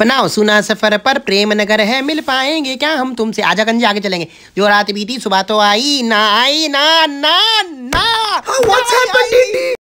बनाओ सुना सफर पर प्रेम नगर है मिल पाएंगे क्या हम तुमसे आजा गंजे आगे चलेंगे जो रात बीती सुबह तो आई ना आई ना ना ना, ना, ना, ना, ना, ना, ना, ना, ना